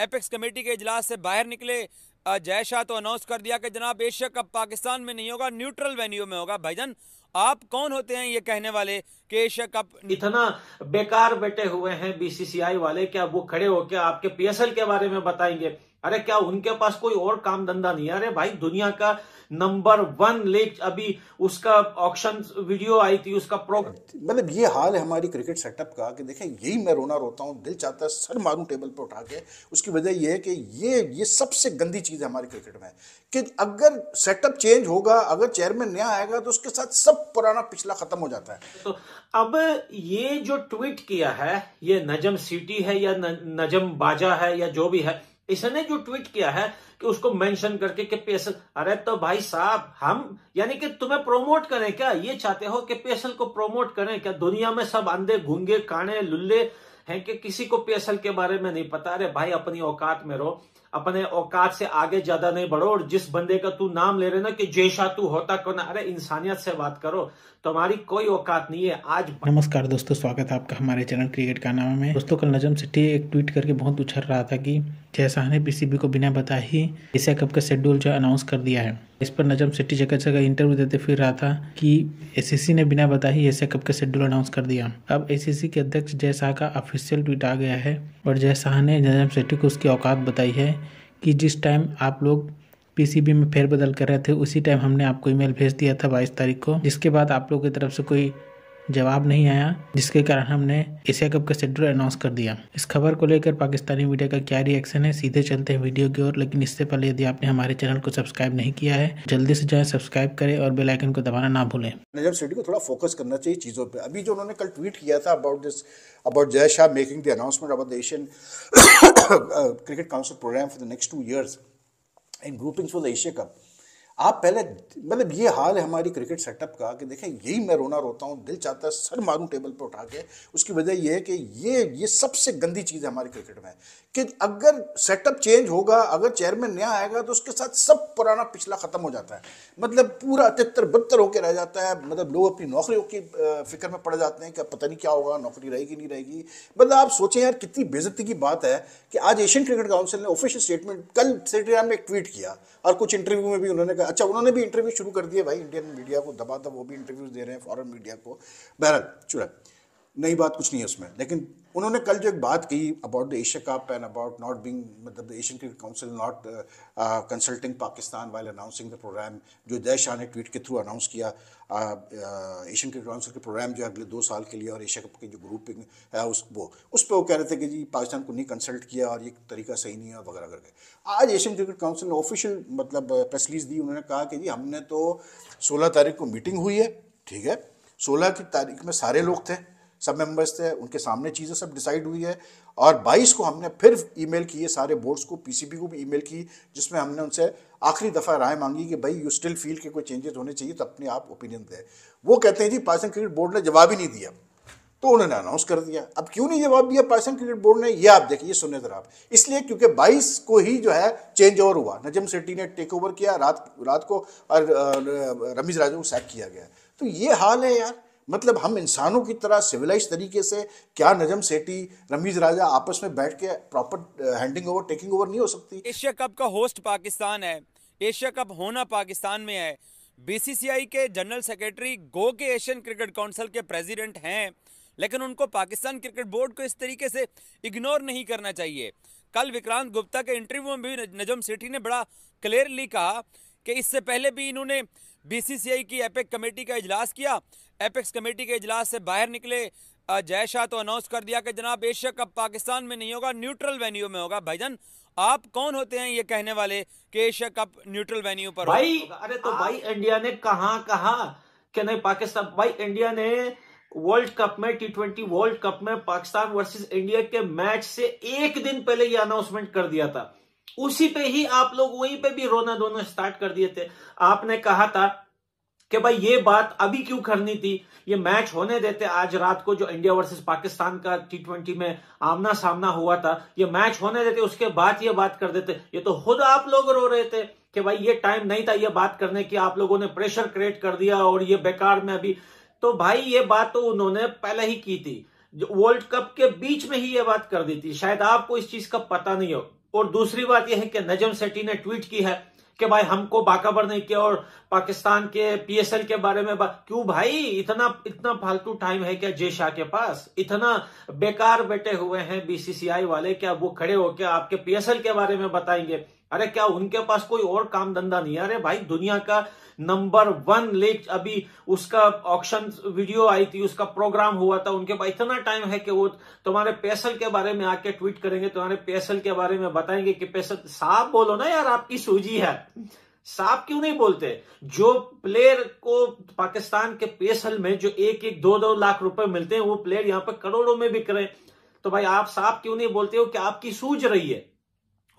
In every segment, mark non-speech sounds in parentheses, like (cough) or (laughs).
apex committee के इजलास से बाहर निकले जय शाह तो अनाउंस कर दिया कि जनाब एशिया कप पाकिस्तान में नहीं होगा न्यूट्रल वेन्यू में होगा भाईजान आप कौन होते हैं ये कहने वाले कि एशिया कप इतना बेकार बैठे हुए हैं बीसीसीआई वाले क्या वो खड़े होकर आपके पीएसएल के बारे में बताएंगे अरे क्या उनके पास कोई और काम धंधा नहीं है अरे भाई दुनिया का नंबर वन लेग अभी उसका ऑक्शन वीडियो आई थी उसका प्रो मतलब ये हाल है हमारी क्रिकेट सेटअप का कि देखें यही मैं रोना रोता हूँ दिल चाहता है सर मारूं टेबल पर उठा के उसकी वजह यह है कि ये ये सबसे गंदी चीज़ है हमारे क्रिकेट में कि अगर सेटअप चेंज होगा अगर चेयरमैन नया आएगा तो उसके साथ सब पुराना पिछला खत्म हो जाता है तो अब ये जो ट्वीट किया है ये नजम सिटी है या न, नजम बाजा है या जो भी है इसने जो ट्वीट किया है कि उसको मेंशन करके कि पेसल अरे तो भाई साहब हम यानी कि तुम्हें प्रोमोट करें क्या ये चाहते हो कि पेसल को प्रोमोट करें क्या दुनिया में सब अंधे घूंगे काने लुल्ले हैं कि किसी को पेसल के बारे में नहीं पता अरे भाई अपनी औकात में रहो अपने औकात से आगे ज्यादा नहीं बढ़ो और जिस बंदे का तू नाम ले रहे ना कि जैसा तू होता कौन अरे इंसानियत से बात करो तुम्हारी कोई औकात नहीं है आज नमस्कार दोस्तों स्वागत है आपका हमारे चैनल क्रिकेट का नाम में दोस्तों कल नजम सिट्टी एक ट्वीट करके बहुत उछर रहा था कि जयशाह ने पीसीबी को बिना बताए ही एशिया कप का शेड्यूल जो अनाउंस कर दिया है इस पर नजम सिटी जगह जगह इंटरव्यू देते फिर रहा था कि एसीसी ने बिना बताए ही एशिया कप का शेड्यूल अनाउंस कर दिया अब एसीसी के अध्यक्ष जय शाह का ऑफिशियल ट्वीट आ गया है और जय शाह ने नजम सिटी को उसकी औकात बताई है कि जिस टाइम आप लोग पीसीबी में फेरबदल कर रहे थे उसी टाइम हमने आपको ईमेल भेज दिया था बाईस तारीख को जिसके बाद आप लोग की तरफ से कोई जवाब नहीं आया जिसके कारण हमने एशिया कप का शेड्यूल अनाउंस कर दिया इस खबर को लेकर पाकिस्तानी मीडिया का क्या रिएक्शन है सीधे चलते हैं वीडियो की ओर लेकिन इससे पहले यदि आपने हमारे चैनल को सब्सक्राइब नहीं किया है जल्दी से जाए सब्सक्राइब करें और बेलाइकन को दबाना ना भूलें नजर सेठी को थोड़ा फोकस करना चाहिए चीज़ों पर अभी जो उन्होंने कल ट्वीट किया था about this about Jay Shah making the announcement about the Asian cricket council program for the next two years in grouping for the Asia cup आप पहले मतलब ये हाल है हमारी क्रिकेट सेटअप का कि देखें यही मैं रोना रोता हूँ दिल चाहता है सर मारूँ टेबल पर उठा के उसकी वजह यह है कि ये ये सबसे गंदी चीज़ है हमारी क्रिकेट में कि अगर सेटअप चेंज होगा अगर चेयरमैन नया आएगा तो उसके साथ सब पुराना पिछला ख़त्म हो जाता है मतलब पूरा तितर बदतर होकर रह जाता है मतलब लोग अपनी नौकरियों की फिक्र में पड़ जाते हैं कि पता नहीं क्या होगा नौकरी रहेगी नहीं रहेगी मतलब आप सोचें यार कितनी बेजती की बात है कि आज एशियन क्रिकेट काउंसिल ने ऑफिशियल स्टेटमेंट कल सेक्रेटरी में एक ट्वीट किया और कुछ इंटरव्यू में भी उन्होंने पे अच्छा उन्होंने भी इंटरव्यू शुरू कर दिए भाई इंडियन मीडिया को दबा दब वो भी इंटरव्यूज दे रहे हैं फॉरन मीडिया को बहरहाल चुड़ा नई बात कुछ नहीं है उसमें लेकिन उन्होंने कल जो एक बात कही about the Asia cup and about not being मतलब the Asian cricket council not consulting Pakistan while announcing the program जो जय शाह ने ट्वीट के थ्रू अनाउंस किया एशियन क्रिकेट काउंसिल के प्रोग्राम जो है अगले दो साल के लिए और एशिया कप की जो ग्रुपिंग है uh, उस वो उस पर वो कह रहे थे कि जी पाकिस्तान को नहीं कंसल्ट किया और ये तरीका सही नहीं है वगैरह करके आज एशियन क्रिकेट काउंसिल ने ऑफिशियल मतलब प्रेस uh, रिलीज दी उन्होंने कहा कि जी हमने तो सोलह तारीख को मीटिंग हुई है ठीक है सोलह की तारीख में सारे लोग थे सब मेंबर्स थे उनके सामने चीज़ें सब डिसाइड हुई है और 22 को हमने फिर ईमेल किए सारे बोर्ड्स को पीसीबी को भी ईमेल की जिसमें हमने उनसे आखिरी दफ़ा राय मांगी कि भाई यू स्टिल फील के कोई चेंजेस होने चाहिए तो अपने आप ओपिनियन दें वो कहते हैं जी पाकिस्तान क्रिकेट बोर्ड ने जवाब ही नहीं दिया तो उन्होंने अनाउंस कर दिया अब क्यों नहीं जवाब दिया पाकिस्तान क्रिकेट बोर्ड ने ये आप देखिए सुने जरा आप इसलिए क्योंकि 22 को ही जो है चेंज ओवर हुआ नजम सेट्टी ने टेक ओवर किया रात रात को और रमीज राजा को सैक किया गया तो ये हाल है यार मतलब हम इंसानों की तरह सिविलाइज तरीके से क्या नजम सेठी रमीज राजा आपस में बैठ के proper handing over taking over नहीं हो सकती एशिया कप का होस्ट पाकिस्तान है एशिया कप होना पाकिस्तान में है बीसीसीआई के जनरल सेक्रेटरी गो के एशियन क्रिकेट काउंसिल के प्रेसिडेंट हैं लेकिन उनको पाकिस्तान क्रिकेट बोर्ड को इस तरीके से इग्नोर नहीं करना चाहिए कल विक्रांत गुप्ता के इंटरव्यू में भी नजम सेठी ने बड़ा क्लियरली कहा कि इससे पहले भी इन्होंने बीसीसीआई की एपेक कमेटी का इजलास किया एपेक्स कमेटी के इजलास से बाहर निकले जय शाह तो अनाउंस कर दिया कि जनाब एशिया कप पाकिस्तान में नहीं होगा न्यूट्रल वेन्यू में होगा भाईजान आप कौन होते हैं ये कहने वाले कि एशिया कप न्यूट्रल वेन्यू पर भाई अरे तो भाई इंडिया ने कहा कहा कि नहीं पाकिस्तान भाई इंडिया ने वर्ल्ड कप में टी ट्वेंटी वर्ल्ड कप में पाकिस्तान वर्सेस इंडिया के मैच से एक दिन पहले ये अनाउंसमेंट कर दिया था उसी पे ही आप लोग वहीं पे भी रोना धोना स्टार्ट कर दिए थे आपने कहा था कि भाई ये बात अभी क्यों करनी थी ये मैच होने देते आज रात को जो इंडिया वर्सेस पाकिस्तान का टी ट्वेंटी में आमना सामना हुआ था ये मैच होने देते उसके बाद ये बात कर देते ये तो खुद आप लोग रो रहे थे कि भाई ये टाइम नहीं था ये बात करने की आप लोगों ने प्रेशर क्रिएट कर दिया और ये बेकार में अभी तो भाई ये बात तो उन्होंने पहले ही की थी वर्ल्ड कप के बीच में ही ये बात कर दी थी शायद आपको इस चीज का पता नहीं हो और दूसरी बात यह है कि नजम सेट्टी ने ट्वीट की है कि भाई हमको बाकाबर नहीं किया और पाकिस्तान के पीएसएल के बारे में क्यों भाई इतना इतना फालतू टाइम है क्या जय शाह के पास इतना बेकार बैठे हुए हैं बीसीसीआई वाले क्या वो खड़े होकर आपके पीएसएल के बारे में बताएंगे अरे क्या उनके पास कोई और काम धंधा नहीं है अरे भाई दुनिया का नंबर वन लेख अभी उसका ऑक्शन वीडियो आई थी उसका प्रोग्राम हुआ था उनके पास इतना टाइम है कि वो तुम्हारे पैसल के बारे में आके ट्वीट करेंगे तुम्हारे पैसल के बारे में बताएंगे कि पैसल साफ बोलो ना यार आपकी सूजी है साफ क्यों नहीं बोलते जो प्लेयर को पाकिस्तान के पेसल में जो एक एक दो दो लाख रुपए मिलते हैं वो प्लेयर यहां पर करोड़ों में बिक रहे हैं तो भाई आप साफ क्यों नहीं बोलते हो कि आपकी सूझ रही है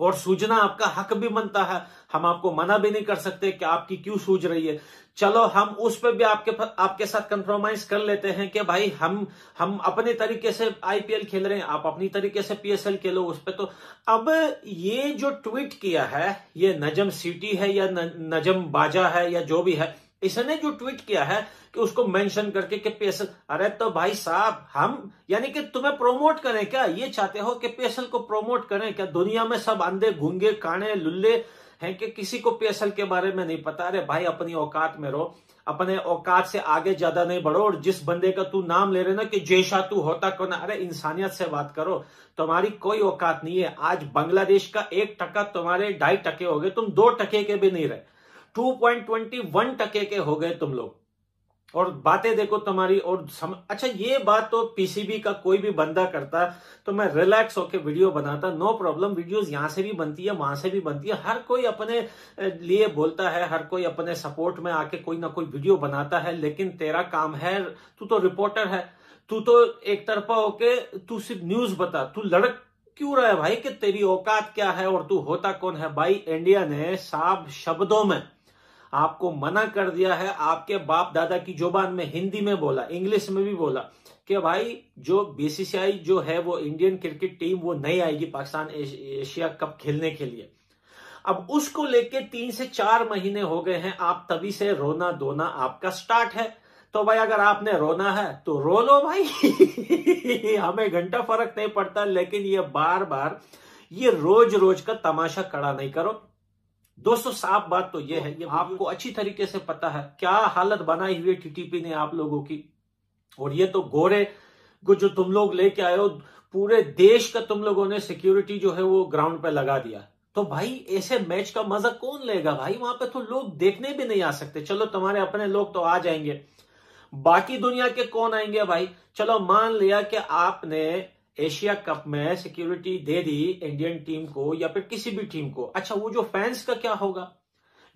और सूझना आपका हक भी बनता है हम आपको मना भी नहीं कर सकते कि आपकी क्यों सूझ रही है चलो हम उस पर भी आपके आपके साथ कंप्रोमाइज कर लेते हैं कि भाई हम हम अपने तरीके से आईपीएल खेल रहे हैं आप अपनी तरीके से पीएसएल खेलो उस पर तो अब ये जो ट्वीट किया है ये नजम सिटी है या न, नजम बाजा है या जो भी है इसने जो ट्वीट किया है कि उसको मेंशन करके कि पीएसएल अरे तो भाई साहब हम यानी कि तुम्हें प्रोमोट करें क्या ये चाहते हो कि पीएसएल को प्रोमोट करें क्या दुनिया में सब अंधे घूंगे काने लुल्ले हैं कि किसी को पीएसएल के बारे में नहीं पता अरे भाई अपनी औकात में रहो अपने औकात से आगे ज्यादा नहीं बढ़ो और जिस बंदे का तू नाम ले रहे ना कि जैसा तू होता कौन अरे इंसानियत से बात करो तुम्हारी कोई औकात नहीं है आज बांग्लादेश का एक टका तुम्हारे ढाई टके हो गए तुम दो टके के भी नहीं रहे टू पॉइंट ट्वेंटी वन टके के हो गए तुम लोग और बातें देखो तुम्हारी और सम... अच्छा ये बात तो पीसीबी का कोई भी बंदा करता तो मैं रिलैक्स होके वीडियो बनाता नो प्रॉब्लम वीडियोस यहां से भी बनती है वहां से भी बनती है हर कोई अपने लिए बोलता है हर कोई अपने सपोर्ट में आके कोई ना कोई वीडियो बनाता है लेकिन तेरा काम है तू तो रिपोर्टर है तू तो एक तरफा होके तू सिर्फ न्यूज बता तू लड़क क्यों रहा है भाई कि तेरी औकात क्या है और तू होता कौन है भाई इंडिया ने साफ शब्दों में आपको मना कर दिया है आपके बाप दादा की जुबान में हिंदी में बोला इंग्लिश में भी बोला कि भाई जो बीसीसीआई जो है वो इंडियन क्रिकेट टीम वो नहीं आएगी पाकिस्तान एशिया कप खेलने के लिए अब उसको लेके तीन से चार महीने हो गए हैं आप तभी से रोना धोना आपका स्टार्ट है तो भाई अगर आपने रोना है तो रो लो भाई (laughs) हमें घंटा फर्क नहीं पड़ता लेकिन ये बार बार ये रोज रोज का तमाशा कड़ा नहीं करो दोस्तों साफ बात तो ये तो है ये आपको अच्छी तरीके से पता है क्या हालत बनाई हुई टीटीपी ने आप लोगों की और ये तो गोरे को जो तुम लोग लेके आए हो पूरे देश का तुम लोगों ने सिक्योरिटी जो है वो ग्राउंड पे लगा दिया तो भाई ऐसे मैच का मजा कौन लेगा भाई वहां पे तो लोग देखने भी नहीं आ सकते चलो तुम्हारे अपने लोग तो आ जाएंगे बाकी दुनिया के कौन आएंगे भाई चलो मान लिया कि आपने एशिया कप में सिक्योरिटी दे दी इंडियन टीम को या फिर किसी भी टीम को अच्छा वो जो फैंस का क्या होगा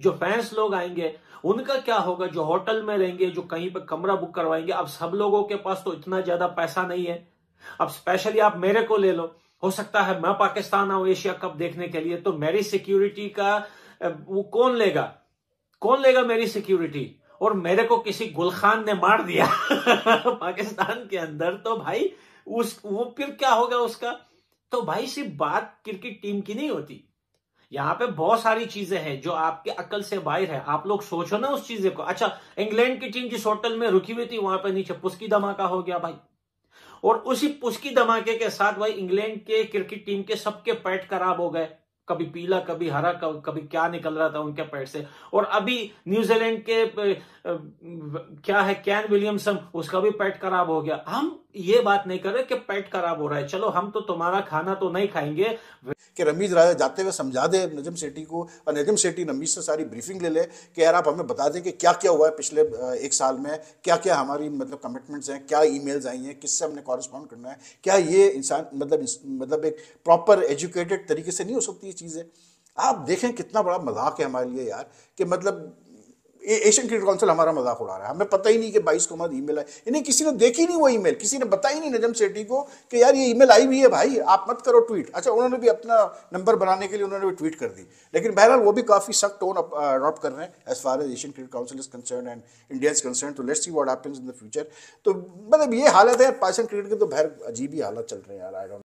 जो फैंस लोग आएंगे उनका क्या होगा जो होटल में रहेंगे जो कहीं पर कमरा बुक करवाएंगे अब सब लोगों के पास तो इतना ज्यादा पैसा नहीं है अब स्पेशली आप मेरे को ले लो हो सकता है मैं पाकिस्तान आऊ एशिया कप देखने के लिए तो मेरी सिक्योरिटी का वो कौन लेगा कौन लेगा मेरी सिक्योरिटी और मेरे को किसी गुलखान ने मार दिया (laughs) पाकिस्तान के अंदर तो भाई उस वो फिर क्या होगा उसका तो भाई सिर्फ बात क्रिकेट टीम की नहीं होती यहाँ पे बहुत सारी चीजें हैं जो आपके अकल से बाहर है आप लोग सोचो ना उस चीजें को अच्छा इंग्लैंड की टीम जिस होटल में रुकी हुई थी वहां पे नीचे पुस्की धमाका हो गया भाई और उसी पुस्की धमाके के साथ भाई इंग्लैंड के क्रिकेट टीम के सबके पैट खराब हो गए कभी पीला कभी हरा कभी क्या निकल रहा था उनके पैट से और अभी न्यूजीलैंड के क्या है कैन विलियमसन उसका भी पैट खराब हो गया हम ये बात नहीं कर रहे कि पेट खराब हो रहा है चलो हम तो तुम्हारा खाना तो नहीं खाएंगे कि रमीज राय जाते हुए समझा दे नजम सेठी को और नजम सेठी रमीज से सारी ब्रीफिंग ले ले कि यार आप हमें बता दें कि क्या क्या हुआ है पिछले एक साल में क्या क्या हमारी मतलब कमिटमेंट्स हैं क्या ईमेल्स आई हैं किससे हमने कॉरेस्पॉन्ड करना है क्या ये इंसान मतलब मतलब एक प्रॉपर एजुकेटेड तरीके से नहीं हो सकती ये चीज़ें आप देखें कितना बड़ा मजाक है हमारे लिए यार कि मतलब एशियन क्रिकेट काउंसिल हमारा मजाक उड़ा रहा है हमें पता ही नहीं कि बाईस को मत ई मेल आए इन्हें किसी ने देखी नहीं वो ई मेल किसी ने बताई ही नहीं नजम सेठी को कि यार ये ई मेल आई हुई है भाई आप मत करो ट्वीट अच्छा उन्होंने भी अपना नंबर बनाने के लिए उन्होंने भी ट्वीट कर दी लेकिन बहरहाल वो भी काफ़ी सख्त टोन अडॉप्ट कर रहे हैं as far as Asian cricket council is concern and India is concern तो let's see what happens in the future तो मतलब ये हालत है पाकिस्तान क्रिकेट की तो बहर अजीब ही हालत चल रहे हैं यार आई डोंट